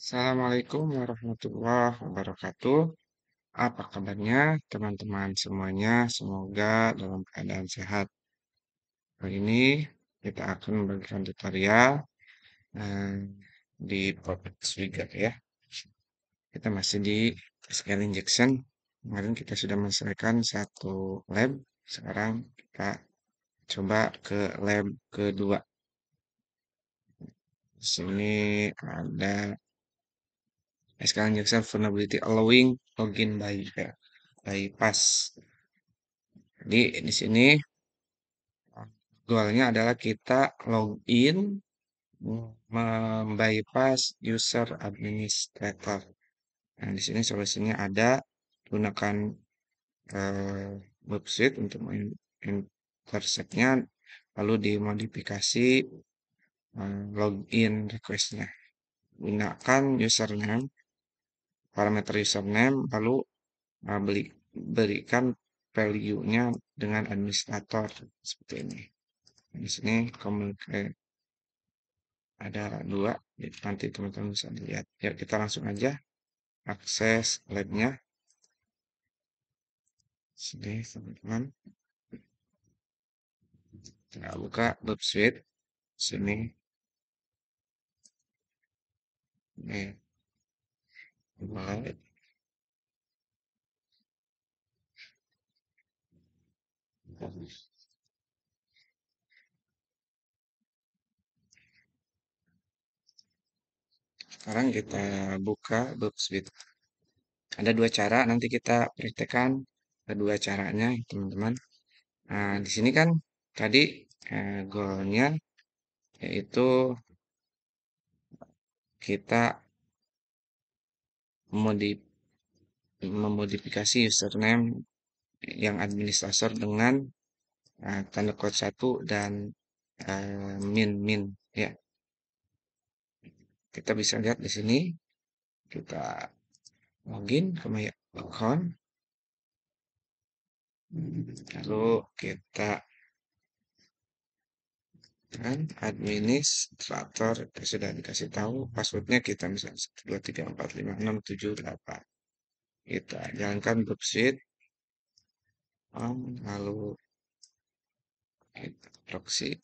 Assalamualaikum warahmatullahi wabarakatuh. Apa kabarnya teman-teman semuanya? Semoga dalam keadaan sehat. Hari ini kita akan memberikan tutorial eh, di Properties Wizard ya. Kita masih di scale injection. Kemarin kita sudah menyelesaikan satu lab. Sekarang kita coba ke lab kedua. Di sini ada SKA Injection Vulnerability Allowing Login by ya, bypass. Jadi di sini goalnya adalah kita login membypass user administrator. Nah, di sini solusinya ada gunakan eh, website untuk interceptnya lalu dimodifikasi uh, login requestnya gunakan username parameter username lalu uh, beli, berikan value-nya dengan administrator seperti ini di sini komunikasi eh, ada dua nanti teman-teman bisa lihat ya kita langsung aja akses labnya sini teman-teman kita buka web suite sini ini sekarang kita buka box bit Ada dua cara, nanti kita praktekkan kedua caranya, teman-teman. Nah, di sini kan tadi eh, goalnya yaitu kita modif memodifikasi username yang administrator dengan uh, tanda kode 1 dan uh, min min ya kita bisa lihat di sini kita login ke my account lalu kita kan administrator sudah dikasih tahu passwordnya kita misalnya satu dua tiga empat lima enam tujuh delapan kita jalankan dropsheet on lalu kita proxy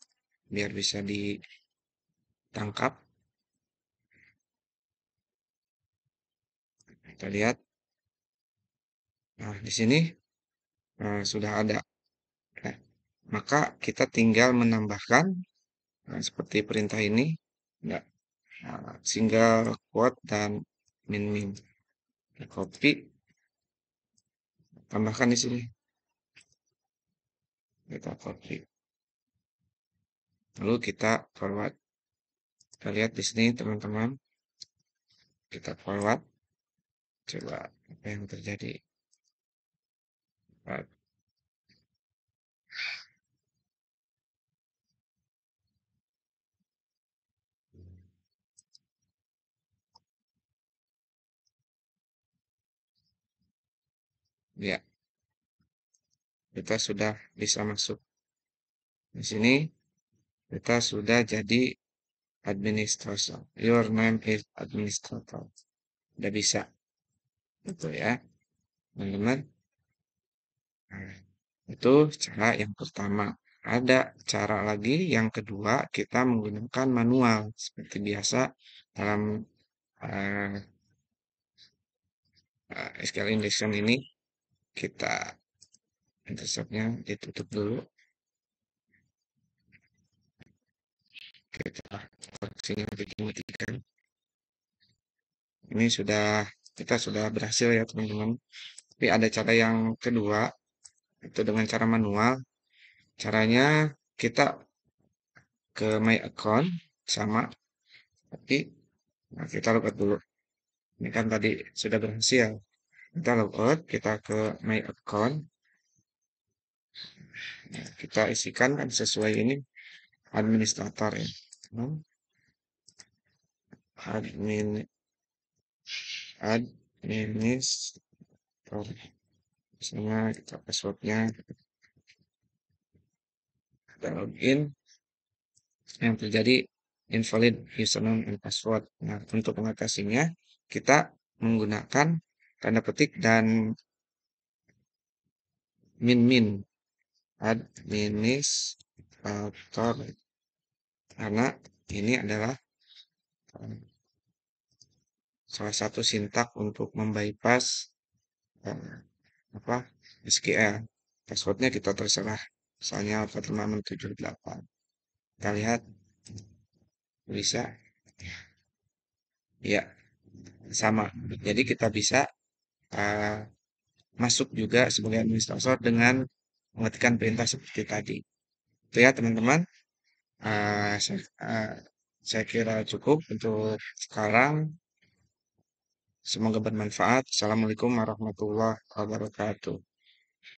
biar bisa ditangkap kita lihat nah di sini eh, sudah ada nah, maka kita tinggal menambahkan nah, seperti perintah ini enggak nah, single quote dan min min nah, copy tambahkan di sini kita copy lalu kita forward kita lihat di sini teman-teman kita forward coba apa yang terjadi forward. ya kita sudah bisa masuk di sini kita sudah jadi administrator your name is administrator udah bisa itu ya teman-teman nah, itu cara yang pertama ada cara lagi yang kedua kita menggunakan manual seperti biasa dalam uh, eh, uh, eh, SQL injection ini kita interceptnya ditutup dulu kita koleksinya dimatikan. ini sudah kita sudah berhasil ya teman-teman tapi ada cara yang kedua itu dengan cara manual caranya kita ke my account sama tapi nah kita lupa dulu ini kan tadi sudah berhasil kita logout kita ke my account nah, kita isikan kan sesuai ini administrator ya hmm. admin administrator misalnya kita passwordnya kita login yang terjadi invalid username and password nah untuk mengatasinya kita menggunakan tanda petik dan min min administrator karena ini adalah eh, salah satu sintak untuk membypass eh, apa SQL passwordnya kita terserah misalnya alpha tujuh 78 kita lihat bisa ya sama jadi kita bisa Eh, masuk juga sebagai administrator dengan mengetikkan perintah seperti tadi. Itu ya teman-teman. Uh, eh, saya, uh, eh, saya kira cukup untuk sekarang. Semoga bermanfaat. Assalamualaikum warahmatullahi wabarakatuh.